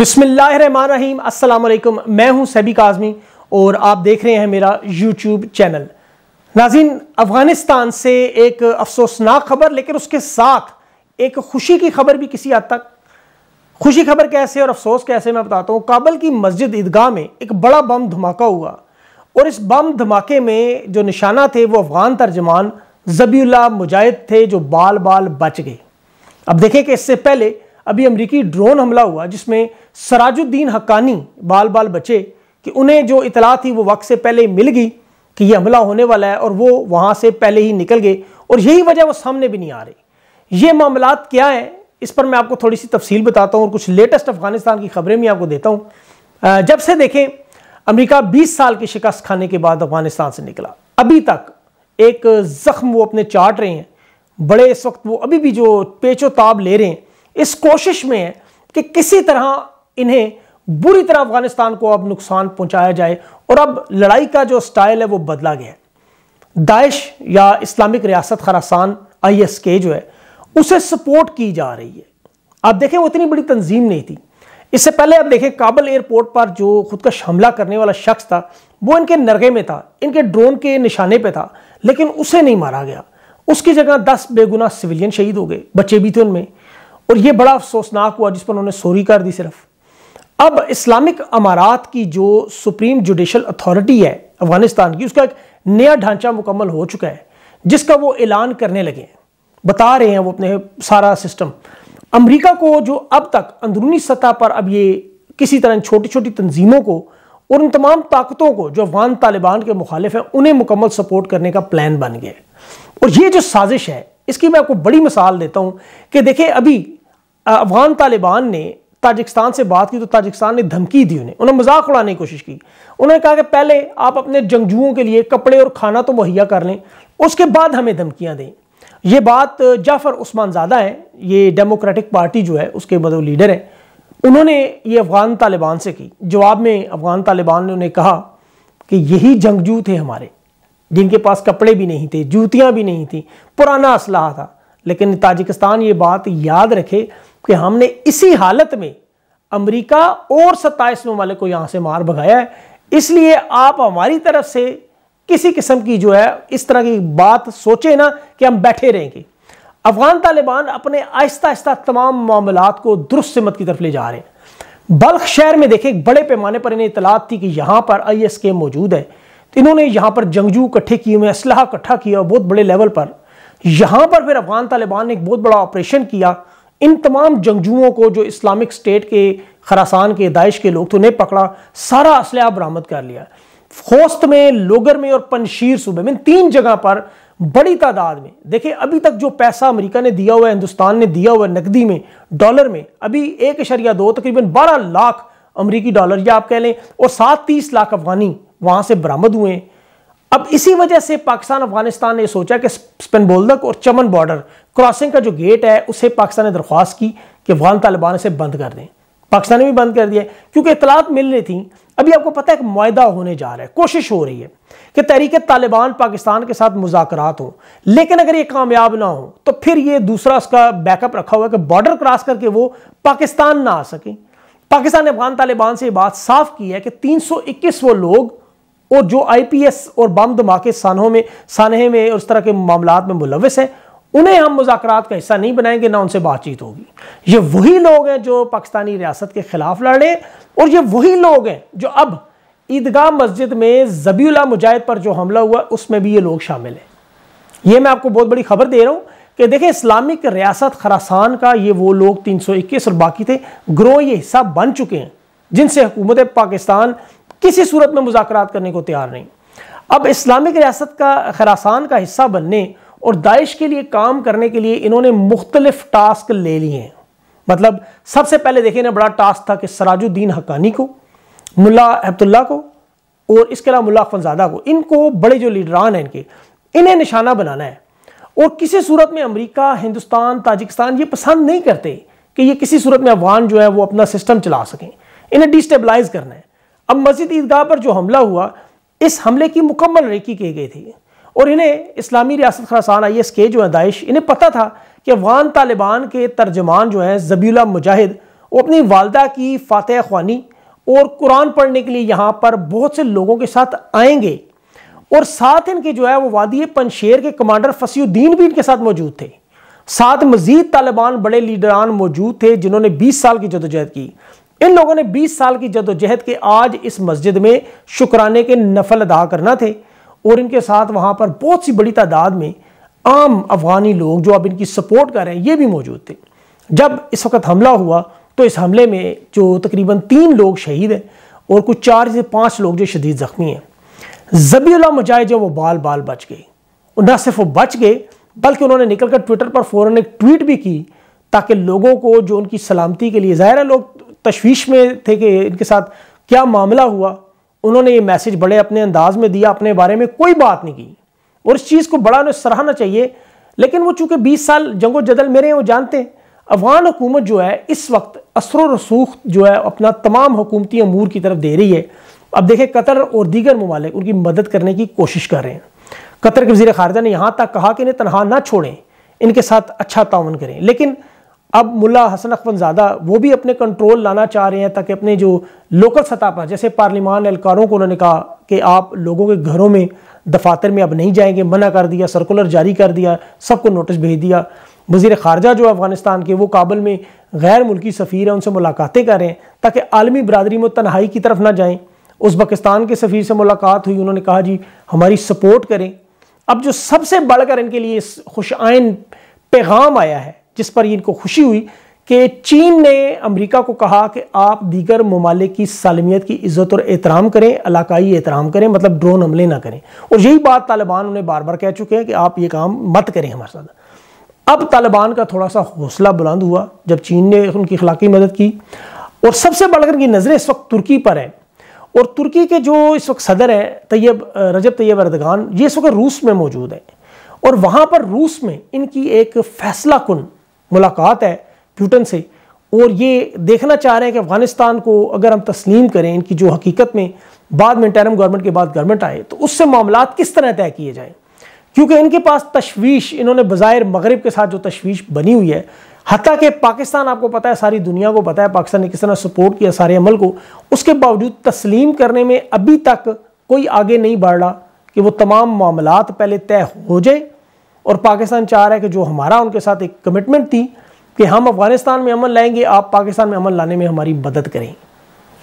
अस्सलाम वालेकुम मैं हूं सैबिक आज़मी और आप देख रहे हैं मेरा यूट्यूब चैनल नाजिन अफ़गानिस्तान से एक अफसोसनाक खबर लेकिन उसके साथ एक खुशी की खबर भी किसी हद तक खुशी खबर कैसे और अफसोस कैसे मैं बताता हूँ काबल की मस्जिद ईदगाह में एक बड़ा बम धमाका हुआ और इस बम धमाके में जो निशाना थे वो अफ़गान तर्जमान जबीला मुजाहिद थे जो बाल बाल बच गए अब देखें कि इससे पहले अभी अमरीकी ड्रोन हमला हुआ जिसमें सराजुद्दीन हक्कानी बाल बाल बचे कि उन्हें जो इतला थी वो वक्त से पहले ही मिल गई कि यह हमला होने वाला है और वो वहाँ से पहले ही निकल गए और यही वजह वो सामने भी नहीं आ रही ये मामला क्या है इस पर मैं आपको थोड़ी सी तफसील बताता हूँ और कुछ लेटेस्ट अफगानिस्तान की खबरें भी आपको देता हूँ जब से देखें अमरीका बीस साल की शिकस्त खाने के बाद अफगानिस्तान से निकला अभी तक एक ज़ख्म वो अपने चाट रहे हैं बड़े इस वक्त वो अभी भी जो पेचोताब ले रहे हैं इस कोशिश में है कि किसी तरह इन्हें बुरी तरह अफगानिस्तान को अब नुकसान पहुंचाया जाए और अब लड़ाई का जो स्टाइल है वो बदला गया है दाइश या इस्लामिक रियासत खरासान आई एस के जो है उसे सपोर्ट की जा रही है आप देखें वो इतनी बड़ी तंजीम नहीं थी इससे पहले आप देखें काबल एयरपोर्ट पर जो खुदकश हमला करने वाला शख्स था वो इनके नरगे में था इनके ड्रोन के निशाने पर था लेकिन उसे नहीं मारा गया उसकी जगह दस बेगुना सिविलियन शहीद हो गए बच्चे भी थे उनमें और ये बड़ा अफसोसनाक हुआ जिस पर उन्होंने सोरी कर दी सिर्फ अब इस्लामिक अमारात की जो सुप्रीम जुडिशल अथॉरिटी है अफगानिस्तान की उसका एक नया ढांचा मुकम्मल हो चुका है जिसका वो ऐलान करने लगे हैं बता रहे हैं वो अपने सारा सिस्टम अमेरिका को जो अब तक अंदरूनी सतह पर अब ये किसी तरह छोटी छोटी तंजीमों को और उन तमाम ताकतों को जो अफगान तालिबान के मुखालिफ हैं उन्हें मुकम्मल सपोर्ट करने का प्लान बन गया और ये जो साजिश है इसकी मैं आपको बड़ी मिसाल देता हूँ कि देखें अभी अफगान तालिबान ने ताजिकिस्तान से बात की तो ताजिकिस्तान ने धमकी दी उन्हें उन्हें मजाक उड़ाने की कोशिश की उन्होंने कहा कि पहले आप अपने जंगजुओं के लिए कपड़े और खाना तो मुहैया कर लें उसके बाद हमें धमकियाँ दें ये बात जाफर उस्मान ज्यादा हैं ये डेमोक्रेटिक पार्टी जो है उसके मतलब लीडर हैं उन्होंने ये अफ़गान तालिबान से की जवाब में अफ़गान तालिबान ने उन्हें कहा कि यही जंगजू थे हमारे जिनके पास कपड़े भी नहीं थे जूतियाँ भी नहीं थी पुराना असलाह था लेकिन ताजिकिस्तान ये बात याद रखे कि हमने इसी हालत में अमेरिका और सत्ताईस ममालिक को यहाँ से मार भगाया है इसलिए आप हमारी तरफ से किसी किस्म की जो है इस तरह की बात सोचे ना कि हम बैठे रहेंगे अफगान तालिबान अपने आहिस्ता आहिस्ता तमाम मामला को दुरुस्त मत की तरफ ले जा रहे हैं बल्ख शहर में देखे बड़े पैमाने पर इन्हें इतलात थी कि यहाँ पर आई एस के मौजूद है तो इन्होंने यहाँ पर जंगजू इकट्ठे किए हुए इसलाह इकट्ठा किया बहुत बड़े लेवल पर यहाँ पर फिर अफगान तालिबान ने एक बहुत बड़ा ऑपरेशन किया इन तमाम जंगजुओं को जो इस्लामिक स्टेट के खरासान के दाइश के लोग तो ने पकड़ा सारा असलहा बरामद कर लिया खोस्त में लोगर में और पनशीर सूबे में तीन जगह पर बड़ी तादाद में देखिए अभी तक जो पैसा अमेरिका ने दिया हुआ है हिंदुस्तान ने दिया हुआ है नकदी में डॉलर में अभी एक अशरिया दो तकरीबन बारह लाख अमरीकी डॉलर या आप कह लें और सात तीस लाख अफगानी वहाँ से बरामद हुए हैं अब इसी वजह से पाकिस्तान अफगानिस्तान ने सोचा कि स्पिन और चमन बॉर्डर क्रॉसिंग का जो गेट है उसे पाकिस्तान ने दरख्वास्त की कि अफगान तालिबान इसे बंद कर दें पाकिस्तान ने भी बंद कर दिया क्योंकि इतलात मिल रही थी अभी आपको पता है एक माहा होने जा रहा है कोशिश हो रही है कि तहरीक तालिबान पाकिस्तान के साथ मुजाकर हों लेकिन अगर ये कामयाब ना हो तो फिर ये दूसरा उसका बैकअप रखा हुआ है कि बॉर्डर क्रॉस करके वो पाकिस्तान ना आ सके पाकिस्तान ने अफगान तालिबान से ये बात साफ की है कि 321 वो लोग और जो आईपीएस और बम धमाके सानहों में सानहे में और तरह के मामला में मुलविस हैं उन्हें हम मुजाकरात का हिस्सा नहीं बनाएंगे ना उनसे बातचीत होगी ये वही लोग हैं जो पाकिस्तानी रियासत के खिलाफ लड़े और ये वही लोग हैं जो अब ईदगाह मस्जिद में जबीला मुजाहिद पर जो हमला हुआ उसमें भी ये लोग शामिल हैं ये मैं आपको बहुत बड़ी खबर दे रहा हूँ कि देखें इस्लामिक रियासत खरासान का ये वो लोग 321 और बाकी थे ग्रोह ये हिस्सा बन चुके हैं जिनसे हुकूमत पाकिस्तान किसी सूरत में मुजाकर करने को तैयार नहीं अब इस्लामिक रियासत का खरासान का हिस्सा बनने और दाइश के लिए काम करने के लिए इन्होंने मुख्तलिफ टास्क ले लिए हैं मतलब सबसे पहले देखिए ना बड़ा टास्क था कि सराजुद्दीन हकानी को मुला अब्दुल्ला को और इसके अलावा मुला फनजादा को इनको बड़े जो लीडरान हैं इनके इन्हें निशाना बनाना है और किसी सूरत में अमरीका हिंदुस्तान ताजिकिस्तान ये पसंद नहीं करते कि ये किसी सूरत में अफगान जो है वो अपना सिस्टम चला सकें इन्हें डिस्टेबलाइज करना है अब मस्जिद ईदगाह पर जो हमला हुआ इस हमले की मुकम्मल रेकी की गई थी और इन्हें इस्लामी रियासत खरासान आई एस के जो है दाइश इन्हें पता था कि अफगान तालिबान के तर्जमान जो हैं जबीला मुजाहिद वो अपनी वालदा की फ़ातह खानी और कुरान पढ़ने के लिए यहाँ पर बहुत से लोगों के साथ आएंगे और साथ इनके जो है वो वादी पनशेर के कमांडर फसीुद्दीन भी इनके साथ मौजूद थे साथ मजीद तालिबान बड़े लीडरान मौजूद थे जिन्होंने 20 साल की जदोजहद की इन लोगों ने 20 साल की जदोजहद के आज इस मस्जिद में शुक्राने के नफल अदा करना थे और इनके साथ वहाँ पर बहुत सी बड़ी तादाद में आम अफगानी लोग जो अब इनकी सपोर्ट कर रहे हैं ये भी मौजूद थे जब इस वक्त हमला हुआ तो इस हमले में जो तकरीबन तीन लोग शहीद हैं और कुछ चार से पाँच लोग जो शदीद ज़ख्मी हैं जबीला मजाए जो वो बाल बाल बच गए न सिर्फ वो बच गए बल्कि उन्होंने निकल कर ट्विटर पर फ़ौरन एक ट्वीट भी की ताकि लोगों को जो उनकी सलामती के लिए ज़ाहिर है लोग तशवीश में थे कि इनके साथ क्या मामला हुआ उन्होंने ये मैसेज बड़े अपने अंदाज में दिया अपने बारे में कोई बात नहीं की और इस चीज़ को बड़ा उन्हें सराहना चाहिए लेकिन वो चूँकि बीस साल जंगो जदल मेरे हैं वो जानते हैं अफगान हुकूमत जो है इस वक्त असर रसूख जो है अपना तमाम हुकूमती अमूर की तरफ दे रही है अब देखें कतर और दीगर ममालिक उनकी मदद करने की कोशिश कर रहे हैं कतर के वजी खारजा ने यहाँ तक कहा कि इन्हें तनहा ना छोड़ें इनके साथ अच्छा ताउन करें लेकिन अब मुला हसन अकबनजादा वो भी अपने कंट्रोल लाना चाह रहे हैं ताकि अपने जो लोकल सतह पर जैसे पार्लिमान एहलकारों को उन्होंने कहा कि आप लोगों के घरों में दफातर में अब नहीं जाएंगे मना कर दिया सर्कुलर जारी कर दिया सबको नोटिस भेज दिया वजीर खारजा जो अफगानिस्तान के वो काबुल में गैर मुल्की सफ़ीर हैं उनसे मुलाकातें कर रहे हैं ताकि आलमी बरदरी में तनहाई की तरफ ना जाएँ उज़्बकिस्तान के सफ़ीर से मुलाकात हुई उन्होंने कहा जी हमारी सपोर्ट करें अब जो सबसे बढ़कर इनके लिए खुश आयन पैगाम आया है जिस पर इनको खुशी हुई कि चीन ने अमेरिका को कहा कि आप दीगर ममालिक की सालमियत की इज़्ज़त और एहतराम करें इलाकई एहतराम करें मतलब ड्रोन हमले ना करें और यही बात तालिबान उन्हें बार बार कह चुके हैं कि आप ये काम मत करें हमारे साथ अब तालिबान का थोड़ा सा हौसला बुलंद हुआ जब चीन ने उनकी इखलाकी मदद की और सबसे बढ़कर की नज़रें इस वक्त तुर्की पर है और तुर्की के जो इस वक्त सदर हैं तैयब रजब तैयब अरदगान ये इस वक्त रूस में मौजूद हैं और वहाँ पर रूस में इनकी एक फैसला कन मुलाकात है प्यूटन से और ये देखना चाह रहे हैं कि अफगानिस्तान को अगर हम तस्लीम करें इनकी जो हकीकत में बाद में टैरम गवर्नमेंट के बाद गवर्नमेंट आए तो उससे मामला किस तरह तय किए जाएँ क्योंकि इनके पास तशवीश इन्होंने बज़ाहिर मगरब के साथ जो तशवीश बनी हुई है हती कि पाकिस्तान आपको पता है सारी दुनिया को पता है पाकिस्तान ने किस तरह सपोर्ट किया सारे अमल को उसके बावजूद तस्लीम करने में अभी तक कोई आगे नहीं बढ़ रहा कि वो तमाम मामला पहले तय हो जाए और पाकिस्तान चाह रहा है कि जो हमारा उनके साथ एक कमिटमेंट थी कि हम अफगानिस्तान में अमन लाएंगे आप पाकिस्तान में अमन लाने में हमारी मदद करें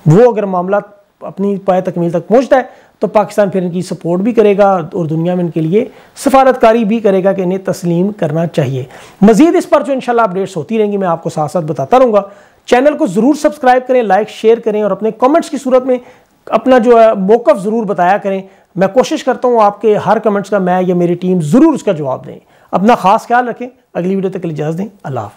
वो अगर मामला अपनी पाए तकमील तक पहुँचता है तो पाकिस्तान फिर इनकी सपोर्ट भी करेगा और दुनिया में इनके लिए सफारतकारी भी करेगा कि इन्हें तस्लीम करना चाहिए मजीद इस पर जो इनशाला अपडेट्स होती रहेंगी मैं आपको साथ साथ बताता रहूँगा चैनल को ज़रूर सब्सक्राइब करें लाइक शेयर करें और अपने कॉमेंट्स की सूरत में अपना जो है मौक़ ज़रूर बताया करें मैं कोशिश करता हूँ आपके हर कमेंट्स का मैं या मेरी टीम ज़रूर उसका जवाब दें अपना खास ख्याल रखें अगली वीडियो तक इजाज़ दें अल्लाह हाफि